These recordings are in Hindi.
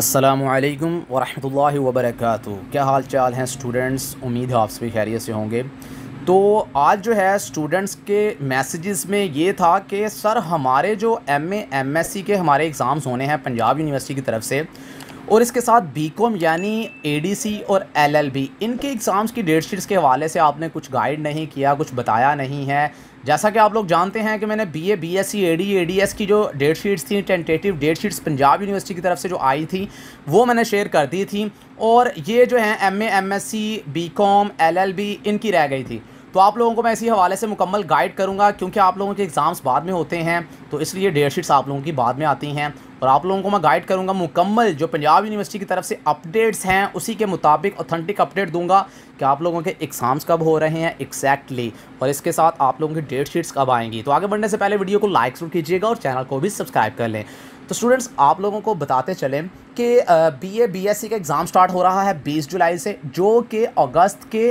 असलकम वरहमल वबरक क्या हाल चाल हैं स्टूडेंट्स उम्मीद है आप सभी खैरियत से होंगे तो आज जो है स्टूडेंट्स के मैसेजेस में ये था कि सर हमारे जो M A M S C के हमारे एग्ज़ाम्स होने हैं पंजाब यूनिवर्सिटी की तरफ से और इसके साथ बीकॉम यानी एडीसी और एलएलबी इनके एग्ज़ाम्स की डेट शीट्स के हवाले से आपने कुछ गाइड नहीं किया कुछ बताया नहीं है जैसा कि आप लोग जानते हैं कि मैंने बीए, बीएससी, एडी, एडीएस की जो डेट शीट्स थी tentative date sheets Punjab university की तरफ से जो आई थी वो मैंने शेयर कर दी थी और ये जो हैं कॉम एल एल बी इनकी रह गई थी तो आप लोगों को मैं इसी हवाले से मुकम्मल गाइड करूँगा क्योंकि आप लोगों के एग्ज़ाम्स बाद में होते हैं तो इसलिए डेट शीट्स आप लोगों की बाद में आती हैं और आप लोगों को मैं गाइड करूंगा मुकम्मल जो पंजाब यूनिवर्सिटी की तरफ से अपडेट्स हैं उसी के मुताबिक ऑथेंटिक अपडेट दूंगा कि आप लोगों के एग्ज़ाम्स कब हो रहे हैं एक्जैक्टली और इसके साथ आप लोगों की डेट शीट्स कब आएंगी तो आगे बढ़ने से पहले वीडियो को लाइक जरूर कीजिएगा और चैनल को भी सब्सक्राइब कर लें तो स्टूडेंट्स आप लोगों को बताते चलें कि B A B S C का एग्ज़ाम स्टार्ट हो रहा है 20 जुलाई से जो कि अगस्त के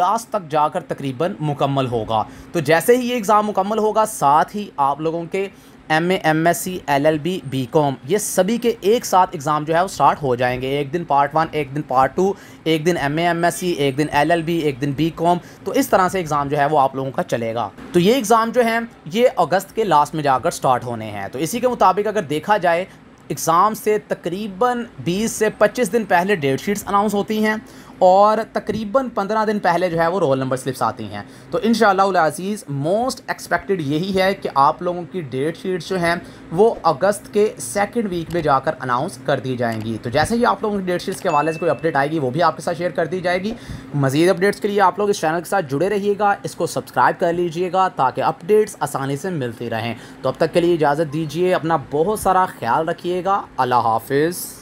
लास्ट तक जाकर तकरीबन मुकम्मल होगा तो जैसे ही ये एग्ज़ाम मुकम्मल होगा साथ ही आप लोगों के M A M S C L L B B com ये सभी के एक साथ एग्ज़ाम जो है वो स्टार्ट हो जाएंगे एक दिन पार्ट वन एक दिन पार्ट टू एक दिन M A M S C एक दिन एल एल बी एक दिन बी कॉम तो इस तरह से एग्ज़ाम जो है वो आप लोगों का चलेगा तो ये एग्ज़ाम जो है ये अगस्त के लास्ट में जाकर स्टार्ट होने हैं तो इसी के मुताबिक अगर देखा जाए एग्ज़ाम से तकरीबन 20 से 25 दिन पहले डेट शीट्स अनाउंस होती हैं और तकरीबन पंद्रह दिन पहले जो है वो रोल नंबर स्लिप्स आती हैं तो इन शज़ीज़ मोस्ट एक्सपेक्टेड यही है कि आप लोगों की डेट शीट्स जो हैं वो अगस्त के सेकेंड वीक में जाकर अनाउंस कर दी जाएंगी तो जैसे ही आप लोगों की डेट शीट्स के हवाले से कोई अपडेट आएगी वो भी आपके साथ शेयर कर दी जाएगी मज़ीद अपडेट्स के लिए आप लोग इस चैनल के साथ जुड़े रहिएगा इसको सब्सक्राइब कर लीजिएगा ताकि अपडेट्स आसानी से मिलती रहें तो अब तक के लिए इजाज़त दीजिए अपना बहुत सारा ख्याल रखिएगा अल्लाह हाफिज़